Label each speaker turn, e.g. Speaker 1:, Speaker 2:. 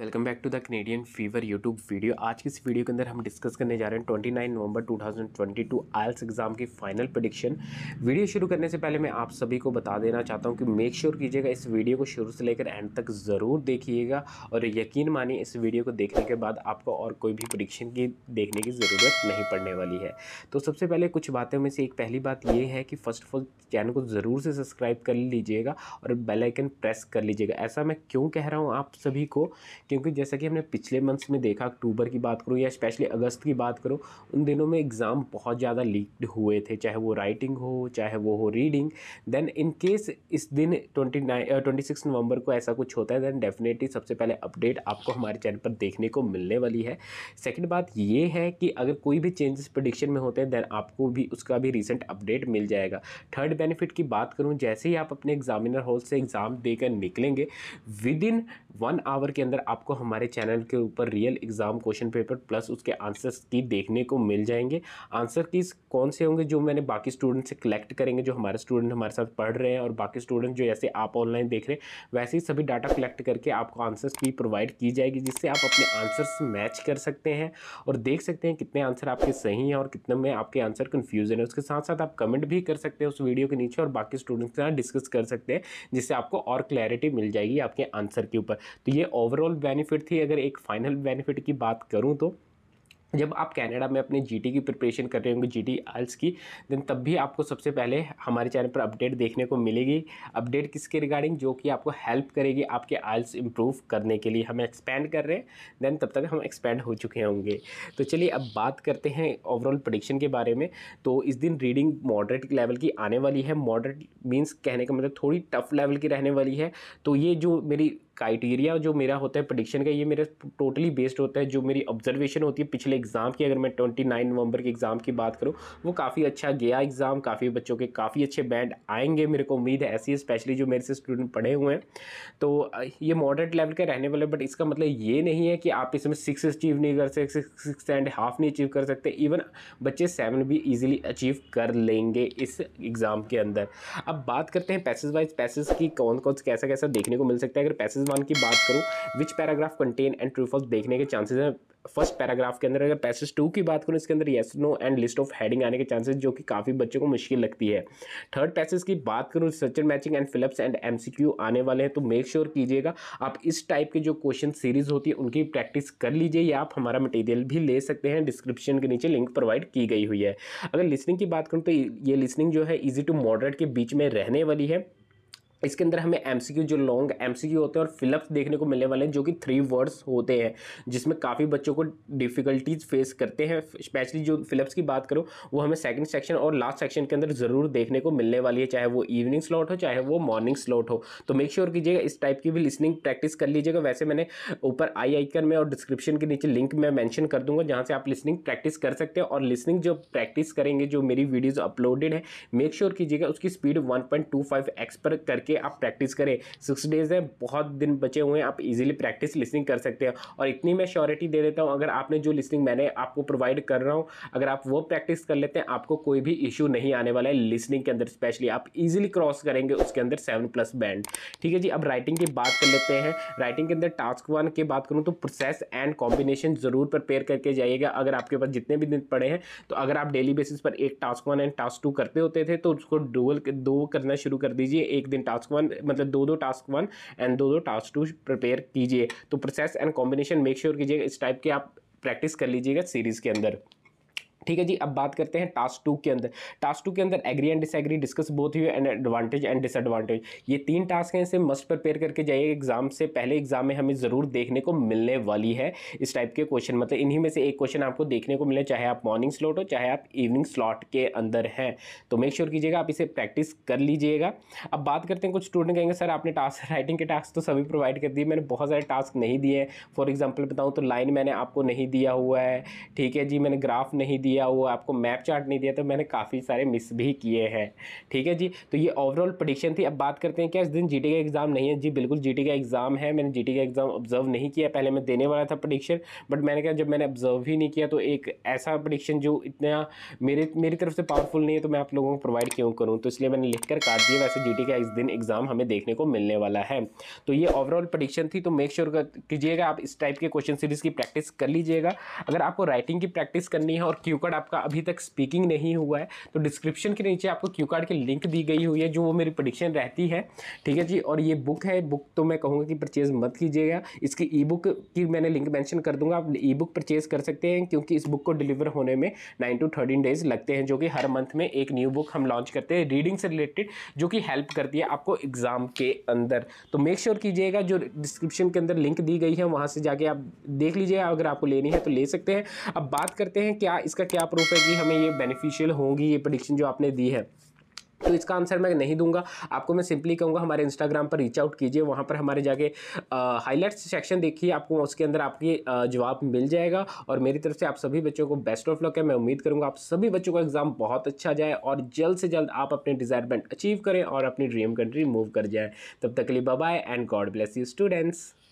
Speaker 1: welcome back to the Canadian Fever YouTube video आज की इस वीडियो के अंदर हम डिस्कस करने जा रहे हैं 29 नवंबर 2022 आयल्स एग्जाम की फाइनल प्रडिक्शन वीडियो शुरू करने से पहले मैं आप सभी को बता देना चाहता हूं कि मेक श्योर sure कीजिएगा इस वीडियो को शुरू से लेकर एंड तक ज़रूर देखिएगा और यकीन मानिए इस वीडियो को देखने के बाद आपको और कोई भी प्रडिक्शन की देखने की ज़रूरत नहीं पड़ने वाली है तो सबसे पहले कुछ बातों में से एक पहली बात यह है कि फ़र्स्ट ऑफ ऑल चैनल को ज़रूर से सब्सक्राइब कर लीजिएगा और बेलाइकन प्रेस कर लीजिएगा ऐसा मैं क्यों कह रहा हूँ आप सभी को क्योंकि जैसा कि हमने पिछले मंथ्स में देखा अक्टूबर की बात करूँ या स्पेशली अगस्त की बात करूँ उन दिनों में एग्ज़ाम बहुत ज़्यादा लीक्ड हुए थे चाहे वो राइटिंग हो चाहे वो हो रीडिंग देन इन केस इस दिन ट्वेंटी नाइन ट्वेंटी सिक्स नवंबर को ऐसा कुछ होता है देन डेफिनेटली सबसे पहले अपडेट आपको हमारे चैनल पर देखने को मिलने वाली है सेकेंड बात ये है कि अगर कोई भी चेंजेस प्रडिक्शन में होते हैं देन आपको भी उसका भी रिसेंट अपडेट मिल जाएगा थर्ड बेनिफिट की बात करूँ जैसे ही आप अपने एग्जामिनर हॉल से एग्ज़ाम देकर निकलेंगे विद इन वन आवर के अंदर आप आपको हमारे चैनल के ऊपर real exam question paper plus उसके आंसर्स की देखने को मिल जाएंगे आंसर कीज कौन से होंगे जो मैंने बाकी स्टूडेंट से कलेक्ट करेंगे जो हमारे स्टूडेंट हमारे साथ पढ़ रहे हैं और बाकी स्टूडेंट जो ऐसे आप ऑनलाइन देख रहे हैं वैसे ही सभी डाटा कलेक्ट करके आपको आंसर्स की प्रोवाइड की जाएगी जिससे आप अपने आंसर्स मैच कर सकते हैं और देख सकते हैं कितने आंसर आपके सही हैं और कितने में आपके आंसर कन्फ्यूजन है उसके साथ साथ आप कमेंट भी कर सकते हैं उस वीडियो के नीचे और बाकी स्टूडेंट्स के साथ डिस्कस कर सकते हैं जिससे आपको और क्लैरिटी मिल जाएगी आपके आंसर के ऊपर तो ये ओवरऑल बेनिफिट थी अगर एक फाइनल बेनिफिट की बात करूँ तो जब आप कनाडा में अपने जीटी की प्रिपरेशन कर रहे होंगे जीटी आल्स की दैन तब भी आपको सबसे पहले हमारे चैनल पर अपडेट देखने को मिलेगी अपडेट किसके रिगार्डिंग जो कि आपको हेल्प करेगी आपके आल्स इम्प्रूव करने के लिए हम एक्सपेंड कर रहे हैं देन तब तक हम एक्सपेंड हो चुके होंगे तो चलिए अब बात करते हैं ओवरऑल प्रडिक्शन के बारे में तो इस दिन रीडिंग मॉडरेट लेवल की आने वाली है मॉडरेट मीन्स कहने का मतलब थोड़ी टफ लेवल की रहने वाली है तो ये जो मेरी क्राइटेरिया जो मेरा होता है प्रडिक्शन का ये मेरा टोटली बेस्ड होता है जो मेरी ऑब्जर्वेशन होती है पिछले एग्ज़ाम की अगर मैं ट्वेंटी नाइन नवंबर के एग्ज़ाम की बात करूँ वो काफ़ी अच्छा गया एग्ज़ाम काफ़ी बच्चों के काफ़ी अच्छे बैंड आएंगे मेरे को उम्मीद है ऐसी स्पेशली जो मेरे से स्टूडेंट पढ़े हुए हैं तो ये मॉडरेट लेवल के रहने वाले बट इसका मतलब ये नहीं है कि आप इसमें सिक्स अचीव नहीं कर सकते सिक्स एंड हाफ नहीं अचीव कर सकते इवन बच्चे सेवन भी ईजिली अचीव कर लेंगे इस एग्ज़ाम के अंदर अब बात करते हैं पैसेज वाइज पैसेज की कौन कौन कैसा कैसा देखने को मिल सकता है अगर पैसेज वन की बात करूँ which paragraph contain and true false देखने के चांसेज हैं फर्स्ट पैराग्राफ के अंदर अगर पैसेज टू की बात करूँ इसके अंदर yes no and list of heading आने के चांसेस जो कि काफ़ी बच्चों को मुश्किल लगती है थर्ड पैसेज की बात करूँ researcher matching and fill ups and M आने वाले हैं तो मेक श्योर sure कीजिएगा आप इस टाइप के जो क्वेश्चन सीरीज होती है उनकी प्रैक्टिस कर लीजिए या आप हमारा मटेरियल भी ले सकते हैं डिस्क्रिप्शन के नीचे लिंक प्रोवाइड की गई हुई है अगर लिसनिंग की बात करूँ तो ये लिसनिंग जो है ईजी टू मॉडरेट के बीच में रहने वाली है इसके अंदर हमें एमसीक्यू जो लॉन्ग एमसीक्यू होते हैं और फिलअप्स देखने को मिलने वाले हैं जो कि थ्री वर्ड्स होते हैं जिसमें काफ़ी बच्चों को डिफ़िकल्टीज फेस करते हैं स्पेशली जो फिलअप्स की बात करो वो हमें सेकंड सेक्शन और लास्ट सेक्शन के अंदर ज़रूर देखने को मिलने वाली है चाहे वो इवनिंग स्लॉट हो चाहे वो मॉर्निंग स्लॉट हो तो मेक श्योर कीजिएगा इस टाइप की भी लिसनिंग प्रैक्टिस कर लीजिएगा वैसे मैंने ऊपर आई आइकन में और डिस्क्रिप्शन के नीचे लिंक मैं मैंशन कर दूँगा जहाँ से आप लिसनिंग प्रैक्टिस कर सकते हैं और लिसनिंग जो प्रैक्टिस करेंगे जो मेरी वीडियोज़ अपलोडेड है मेक श्योर कीजिएगा उसकी स्पीड वन पर करके करके आप प्रैक्टिस करें सिक्स डेज है बहुत दिन बचे हुए हैं आप इजीली प्रैक्टिस लिसनिंग कर सकते हैं और इतनी मैं श्योरिटी दे देता हूँ अगर आपने जो लिसनिंग मैंने आपको प्रोवाइड कर रहा हूँ अगर आप वो प्रैक्टिस कर लेते हैं आपको कोई भी इशू नहीं आने वाला है लिसनिंग के अंदर स्पेशली आप इजिली क्रॉस करेंगे उसके अंदर सेवन प्लस बैंड ठीक है जी अब राइटिंग की बात कर लेते हैं राइटिंग के अंदर टास्क वन की बात करूँ तो प्रोसेस एंड कॉम्बिनेशन ज़रूर प्रिपेयर करके जाइएगा अगर आपके पास जितने भी दिन पड़े हैं तो अगर आप डेली बेसिस पर एक task one and task two करते होते थे तो उसको डुअल दो करना शुरू कर दीजिए एक दिन टास्क टास्क वन मतलब दो दो टास्क वन एंड दो दो टास्क टू प्रिपेयर कीजिए तो process and combination make sure कीजिएगा इस टाइप के आप प्रैक्टिस कर लीजिएगा सीरीज़ के अंदर ठीक है जी अब बात करते हैं टास्क टू के अंदर टास्क टू के अंदर agree and disagree discuss both you and advantage and disadvantage ये तीन टास्क हैं इसे मस्ट प्रिपेयर करके जाइए एग्जाम से पहले एग्जाम में हमें ज़रूर देखने को मिलने वाली है इस टाइप के क्वेश्चन मतलब इन्हीं में से एक क्वेश्चन आपको देखने को मिले चाहे आप मॉर्निंग स्लॉट हो चाहे आप इवनिंग स्लॉट के अंदर हैं तो मेक श्योर कीजिएगा आप इसे प्रैक्टिस कर लीजिएगा अब बात करते हैं कुछ स्टूडेंट कहेंगे सर आपने टास्क राइटिंग के टास्क तो सभी प्रोवाइड कर दिए मैंने बहुत सारे टास्क नहीं दिए फॉर एग्जाम्पल बताऊँ तो लाइन मैंने आपको नहीं दिया हुआ है ठीक है जी मैंने ग्राफ नहीं दिया दिया हुआ आपको मैप चार्ट नहीं दिया तो मैंने काफ़ी सारे मिस भी किए हैं ठीक है जी तो ये ओवरऑल प्रडिक्शन थी अब बात करते हैं क्या इस दिन जी का एग्ज़ाम नहीं है जी बिल्कुल जी का एग्ज़ाम है मैंने जी का एग्ज़ाम ऑब्जर्व नहीं किया पहले मैं देने वाला था प्रडिक्शन बट मैंने कहा जब मैंने ऑब्जर्व ही नहीं किया तो एक ऐसा प्रडिक्शन जो इतना मेरे मेरी तरफ से पावरफुल नहीं है तो मैं आप लोगों को प्रोवाइड क्यों करूँ तो इसलिए मैंने लिख कर काट दिया वैसे जी का इस दिन एग्ज़ाम हमें देखने को मिलने वाला है तो ये ओवरऑल प्रडिक्शन थी तो मेक श्योर कीजिएगा आप इस टाइप के क्वेश्चन सीरीज़ की प्रैक्टिस कर लीजिएगा अगर आपको राइटिंग की प्रैक्टिस करनी है और क्यू कार्ड आपका अभी तक स्पीकिंग नहीं हुआ है तो डिस्क्रिप्शन के नीचे आपको क्यू कार्ड की लिंक दी गई हुई है जो वो मेरी प्रडिक्शन रहती है ठीक है जी और ये बुक है बुक तो मैं कहूँगा कि परचेज़ मत कीजिएगा इसकी ई बुक की मैंने लिंक मैंशन कर दूंगा आप ई बुक परचेज़ कर सकते हैं क्योंकि इस बुक को डिलीवर होने में नाइन टू थर्टीन डेज लगते हैं जो कि हर मंथ में एक न्यू बुक हम लॉन्च करते हैं रीडिंग से रिलेटेड जो कि हेल्प करती है आपको एग्ज़ाम के अंदर तो मेक श्योर कीजिएगा जो डिस्क्रिप्शन के अंदर लिंक दी गई है वहाँ से जाके आप देख लीजिए अगर आपको लेनी है तो ले सकते हैं अब बात करते हैं क्या इसका क्या क्या प्रूफ है कि हमें ये बेनिफिशियल होंगी ये प्रडिक्शन जो आपने दी है तो इसका आंसर मैं नहीं दूंगा आपको मैं सिंपली कहूंगा हमारे इंस्टाग्राम पर रीच आउट कीजिए वहाँ पर हमारे जाके हाईलाइट्स सेक्शन देखिए आपको उसके अंदर आपके जवाब मिल जाएगा और मेरी तरफ से आप सभी बच्चों को बेस्ट ऑफ लक है मैं उम्मीद करूंगा आप सभी बच्चों का एग्ज़ाम बहुत अच्छा जाए और जल्द से जल्द आप अपने डिज़ायरमेंट अचीव करें और अपनी ड्रीम कंट्री मूव कर जाए तब तक लिए bye and God bless you students